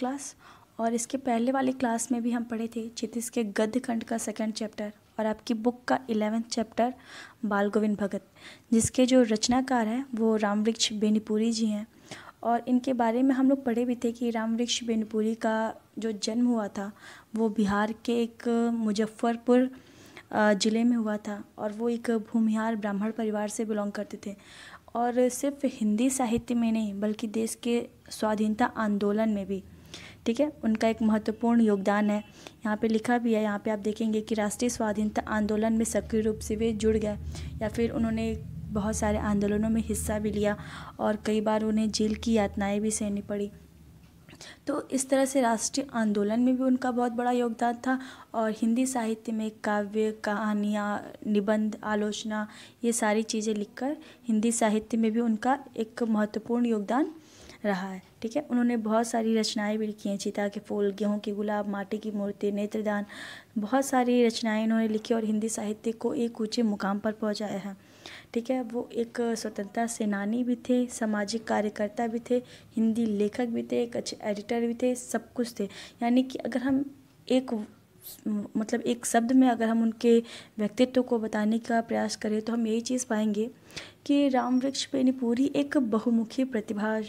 class और इसके पहले वाली क्लास में भी हम पढ़े थे चितिस के खंड का सेकंड चैप्टर और आपकी बुक का इलेवेंथ चैप्टर बाल गोविंद भगत जिसके जो रचनाकार हैं वो रामवृक्ष बेनीपुरी जी हैं और इनके बारे में हम लोग पढ़े भी थे कि रामवृक्ष बेनीपुरी का जो जन्म हुआ था वो बिहार के एक मुजफ्फरपुर ज़िले में हुआ था और वो एक भूमिहार ब्राह्मण परिवार से बिलोंग करते थे और सिर्फ हिंदी साहित्य में नहीं बल्कि देश के स्वाधीनता आंदोलन में भी ठीक है उनका एक महत्वपूर्ण योगदान है यहाँ पे लिखा भी है यहाँ पे आप देखेंगे कि राष्ट्रीय स्वाधीनता आंदोलन में सक्रिय रूप से वे जुड़ गए या फिर उन्होंने बहुत सारे आंदोलनों में हिस्सा भी लिया और कई बार उन्हें जेल की यातनाएँ भी सहनी पड़ी तो इस तरह से राष्ट्रीय आंदोलन में भी उनका बहुत बड़ा योगदान था और हिंदी साहित्य में काव्य कहानियाँ निबंध आलोचना ये सारी चीज़ें लिखकर हिंदी साहित्य में भी उनका एक महत्वपूर्ण योगदान रहा है ठीक है उन्होंने बहुत सारी रचनाएं भी लिखी हैं चीता के फूल गेहूं की गुलाब माटी की मूर्ति नेत्रदान बहुत सारी रचनाएं इन्होंने लिखी और हिंदी साहित्य को एक ऊँचे मुकाम पर पहुँचाया है ठीक है वो एक स्वतंत्रता सेनानी भी थे सामाजिक कार्यकर्ता भी थे हिंदी लेखक भी थे एक अच्छे एडिटर भी थे सब कुछ थे यानी कि अगर हम एक मतलब एक शब्द में अगर हम उनके व्यक्तित्व को बताने का प्रयास करें तो हम यही चीज़ पाएंगे कि राम वृक्ष पूरी एक बहुमुखी प्रतिभा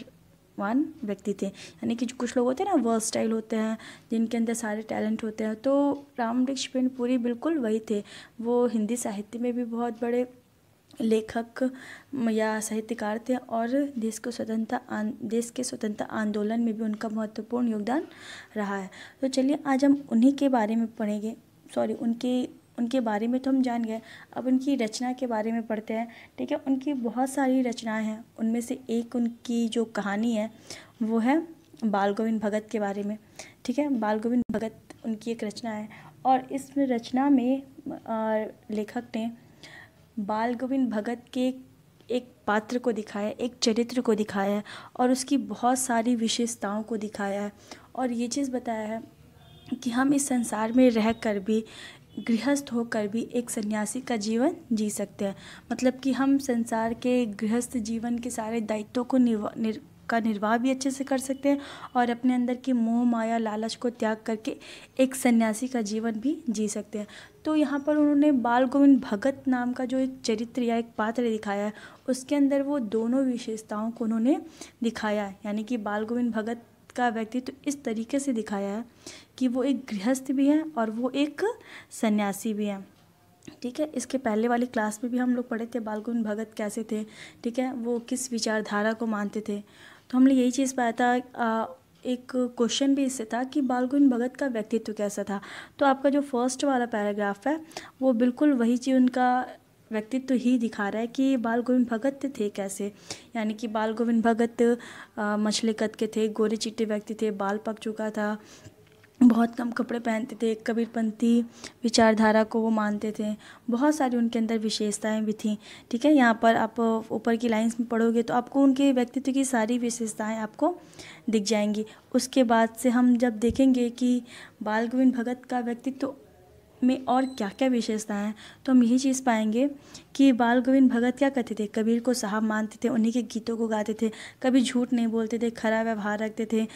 वन व्यक्ति थे यानी कि कुछ लोग होते हैं ना वर्स स्टाइल होते हैं जिनके अंदर सारे टैलेंट होते हैं तो राम वृक्ष पुरी बिल्कुल वही थे वो हिंदी साहित्य में भी बहुत बड़े लेखक या साहित्यकार थे और देश को स्वतंत्रता देश के स्वतंत्रता आंदोलन में भी उनका महत्वपूर्ण योगदान रहा है तो चलिए आज हम उन्हीं के बारे में पढ़ेंगे सॉरी उनकी उनके बारे में तो हम जान गए अब उनकी रचना के बारे में पढ़ते हैं ठीक है उनकी बहुत सारी रचनाएं हैं उनमें से एक उनकी जो कहानी है वो है बाल गोविंद भगत के बारे में ठीक है बाल गोविंद भगत उनकी एक रचना है और इस रचना में लेखक ने बाल गोविंद भगत के एक पात्र को दिखाया एक चरित्र को दिखाया है और उसकी बहुत सारी विशेषताओं को दिखाया है और ये चीज़ बताया है कि हम इस संसार में रह कर भी गृहस्थ होकर भी एक सन्यासी का जीवन जी सकते हैं मतलब कि हम संसार के गृहस्थ जीवन के सारे दायित्वों को निर्वा का निर्वाह भी अच्छे से कर सकते हैं और अपने अंदर की मोह माया लालच को त्याग करके एक सन्यासी का जीवन भी जी सकते हैं तो यहाँ पर उन्होंने बाल गोविंद भगत नाम का जो एक चरित्र या एक पात्र दिखाया है उसके अंदर वो दोनों विशेषताओं को उन्होंने दिखाया है यानी कि बाल गोविंद भगत का व्यक्तित्व तो इस तरीके से दिखाया है कि वो एक गृहस्थ भी है और वो एक सन्यासी भी है ठीक है इसके पहले वाली क्लास में भी हम लोग पढ़े थे बालगुन भगत कैसे थे ठीक है वो किस विचारधारा को मानते थे तो हमने यही चीज़ पाया था आ, एक क्वेश्चन भी इससे था कि बालगुन भगत का व्यक्तित्व कैसा था तो आपका जो फर्स्ट वाला पैराग्राफ है वो बिल्कुल वही चीज़ उनका व्यक्तित्व तो ही दिखा रहा है कि बाल गोविंद भगत थे कैसे यानी कि बाल गोविंद भगत मछली कद के थे गोरे चिट्टे व्यक्ति थे बाल पक चुका था बहुत कम कपड़े पहनते थे कबीरपंथी विचारधारा को वो मानते थे बहुत सारी उनके अंदर विशेषताएं भी थीं ठीक है यहाँ पर आप ऊपर की लाइंस में पढ़ोगे तो आपको उनके व्यक्तित्व की सारी विशेषताएं आपको दिख जाएंगी उसके बाद से हम जब देखेंगे कि बाल गोविंद भगत का व्यक्तित्व में और क्या क्या विशेषताएं हैं तो हम यही चीज़ पाएंगे कि बाल गोविंद भगत क्या करते थे कबीर को साहब मानते थे उन्हीं के गीतों को गाते थे कभी झूठ नहीं बोलते थे खरा व्यवहार रखते थे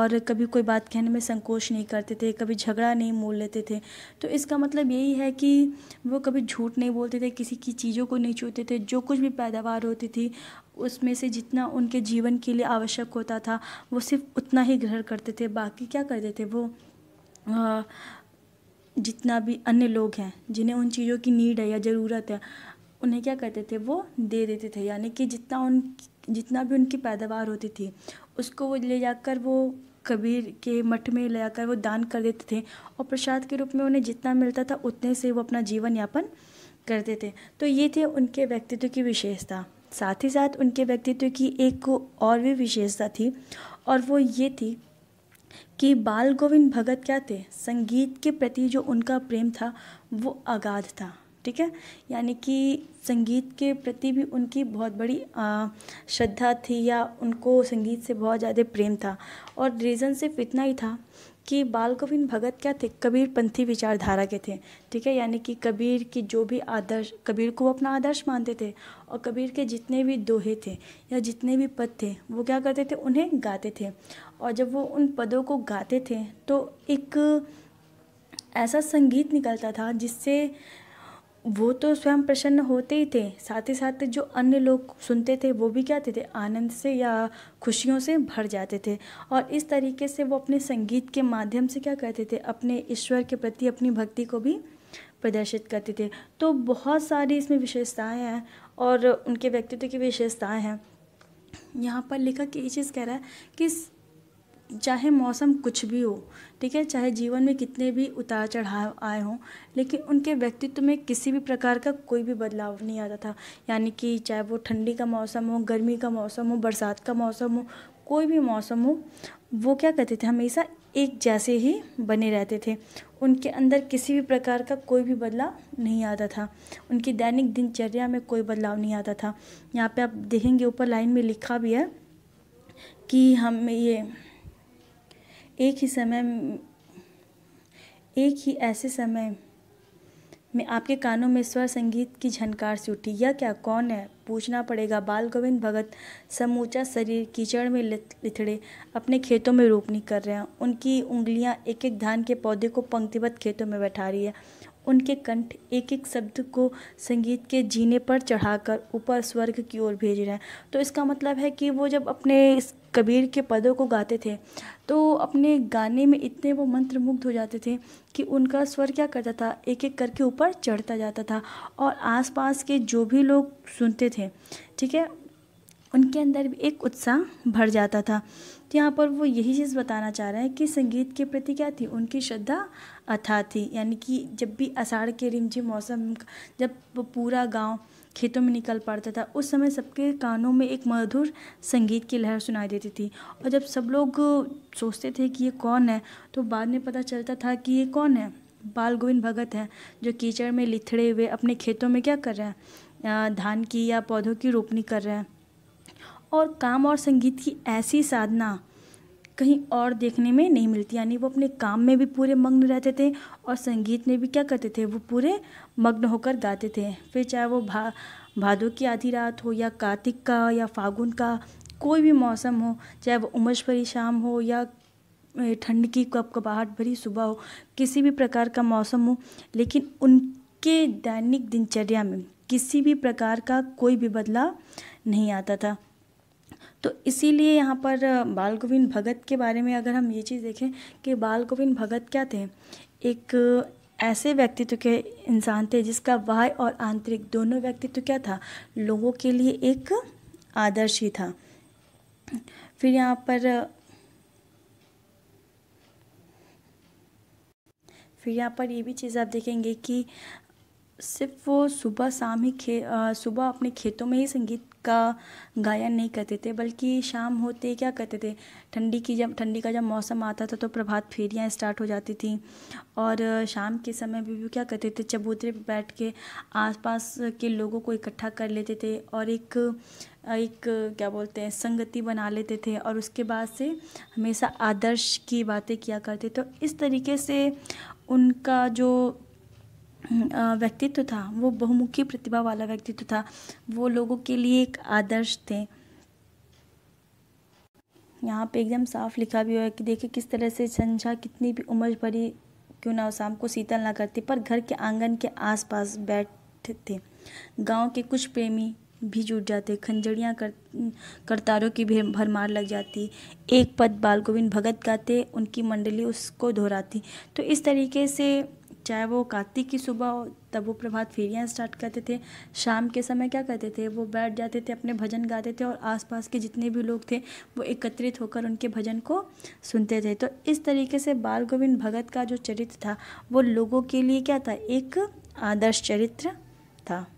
और कभी कोई बात कहने में संकोच नहीं करते थे कभी झगड़ा नहीं मोल लेते थे तो इसका मतलब यही है कि वो कभी झूठ नहीं बोलते थे किसी की चीज़ों को नहीं छूते थे जो कुछ भी पैदावार होती थी उसमें से जितना उनके जीवन के लिए आवश्यक होता था वो सिर्फ उतना ही ग्रहण करते थे बाकी क्या करते थे वो आ, जितना भी अन्य लोग हैं जिन्हें उन चीज़ों की नीड है या ज़रूरत है उन्हें क्या करते थे वो दे देते थे यानी कि जितना उन जितना भी उनकी पैदावार होती थी उसको वो ले जाकर वो कबीर के मठ में ले जाकर वो दान कर देते थे और प्रसाद के रूप में उन्हें जितना मिलता था उतने से वो अपना जीवन यापन करते थे तो ये थे उनके व्यक्तित्व की विशेषता साथ ही साथ उनके व्यक्तित्व की एक और भी विशेषता थी और वो ये थी कि बाल गोविंद भगत क्या थे संगीत के प्रति जो उनका प्रेम था वो अगाध था ठीक है यानी कि संगीत के प्रति भी उनकी बहुत बड़ी श्रद्धा थी या उनको संगीत से बहुत ज़्यादा प्रेम था और रीज़न सिर्फ इतना ही था कि बाल गोविंद भगत क्या थे कबीर पंथी विचारधारा के थे ठीक है यानी कि कबीर की जो भी आदर्श कबीर को वो अपना आदर्श मानते थे और कबीर के जितने भी दोहे थे या जितने भी पद थे वो क्या करते थे उन्हें गाते थे और जब वो उन पदों को गाते थे तो एक ऐसा संगीत निकलता था जिससे वो तो स्वयं प्रसन्न होते ही थे साथ ही साथ जो अन्य लोग सुनते थे वो भी क्या थे, आनंद से या खुशियों से भर जाते थे और इस तरीके से वो अपने संगीत के माध्यम से क्या करते थे अपने ईश्वर के प्रति अपनी भक्ति को भी प्रदर्शित करते थे तो बहुत सारी इसमें विशेषताएं हैं और उनके व्यक्तित्व की विशेषताएं हैं यहाँ पर लेखक ये चीज़ कह रहा है कि चाहे मौसम कुछ भी हो ठीक है चाहे जीवन में कितने भी उतार चढ़ाव आए हों लेकिन उनके व्यक्तित्व में किसी भी प्रकार का कोई भी बदलाव नहीं आता था यानी कि चाहे वो ठंडी का मौसम हो गर्मी का मौसम हो बरसात का मौसम हो कोई भी मौसम हो वो क्या करते थे हमेशा एक जैसे ही बने रहते थे उनके अंदर किसी भी प्रकार का कोई भी बदलाव नहीं आता था उनकी दैनिक दिनचर्या में कोई बदलाव नहीं आता था यहाँ पे आप देखेंगे ऊपर लाइन में लिखा भी है कि हम ये एक ही समय एक ही ऐसे समय में आपके कानों में स्वर संगीत की झनकार से उठी यह क्या कौन है पूछना पड़ेगा बाल गोविंद भगत समूचा शरीर कीचड़ में लिथड़े अपने खेतों में रोपनी कर रहे हैं उनकी उंगलियां एक एक धान के पौधे को पंक्तिबद्ध खेतों में बैठा रही है उनके कंठ एक एक शब्द को संगीत के जीने पर चढ़ाकर ऊपर स्वर्ग की ओर भेज रहे हैं तो इसका मतलब है कि वो जब अपने इस कबीर के पदों को गाते थे तो अपने गाने में इतने वो मंत्रमुग्ध हो जाते थे कि उनका स्वर क्या करता था एक एक करके ऊपर चढ़ता जाता था और आसपास के जो भी लोग सुनते थे ठीक है उनके अंदर भी एक उत्साह भर जाता था तो यहाँ पर वो यही चीज़ बताना चाह रहे हैं कि संगीत के प्रति क्या थी उनकी श्रद्धा अथा थी यानी कि जब भी अषाढ़ के रिमझी मौसम जब वो पूरा गांव खेतों में निकल पड़ता था उस समय सबके कानों में एक मधुर संगीत की लहर सुनाई देती थी और जब सब लोग सोचते थे कि ये कौन है तो बाद में पता चलता था कि ये कौन है बाल गोविंद भगत हैं जो कीचड़ में लिथड़े हुए अपने खेतों में क्या कर रहे हैं धान की या पौधों की रोपनी कर रहे हैं और काम और संगीत की ऐसी साधना कहीं और देखने में नहीं मिलती यानी वो अपने काम में भी पूरे मग्न रहते थे और संगीत में भी क्या करते थे वो पूरे मग्न होकर गाते थे फिर चाहे वो भा भादों की आधी रात हो या कार्तिक का या फागुन का कोई भी मौसम हो चाहे वो उमस भरी शाम हो या ठंड की कपाहट भरी सुबह हो किसी भी प्रकार का मौसम हो लेकिन उनके दैनिक दिनचर्या में किसी भी प्रकार का कोई भी बदलाव नहीं आता था तो इसीलिए यहाँ पर बाल गोविंद भगत के बारे में अगर हम ये चीज़ देखें कि बाल गोविंद भगत क्या थे एक ऐसे व्यक्तित्व के इंसान थे जिसका बाह्य और आंतरिक दोनों व्यक्तित्व क्या था लोगों के लिए एक आदर्श ही था फिर यहाँ पर फिर यहाँ पर ये भी चीज़ आप देखेंगे कि सिर्फ वो सुबह शाम ही खे सुबह अपने खेतों में ही संगीत का गायन नहीं करते थे बल्कि शाम होते क्या करते थे ठंडी की जब ठंडी का जब मौसम आता था तो प्रभात फेरियाँ स्टार्ट हो जाती थी और शाम के समय भी वो क्या करते थे चबूतरे पर बैठ के आसपास के लोगों को इकट्ठा कर लेते थे और एक एक क्या बोलते हैं संगति बना लेते थे और उसके बाद से हमेशा आदर्श की बातें किया करते तो इस तरीके से उनका जो व्यक्तित्व था वो बहुमुखी प्रतिभा वाला व्यक्तित्व था वो लोगों के लिए एक आदर्श थे यहाँ पे एकदम साफ लिखा भी हुआ है कि देखिए किस तरह से संझा कितनी भी उम्र भरी क्यों ना शाम को शीतल ना करती पर घर के आंगन के आसपास बैठते गांव के कुछ प्रेमी भी जुट जाते खंजड़ियाँ कर करतारों की भी भरमार लग जाती एक पद बाल गोविंद भगत गाते उनकी मंडली उसको दोहराती तो इस तरीके से चाहे वो कार्तिक की सुबह हो तब वो प्रभात फेरियाँ स्टार्ट करते थे शाम के समय क्या करते थे वो बैठ जाते थे अपने भजन गाते थे और आसपास के जितने भी लोग थे वो एकत्रित होकर उनके भजन को सुनते थे तो इस तरीके से बाल गोविंद भगत का जो चरित्र था वो लोगों के लिए क्या था एक आदर्श चरित्र था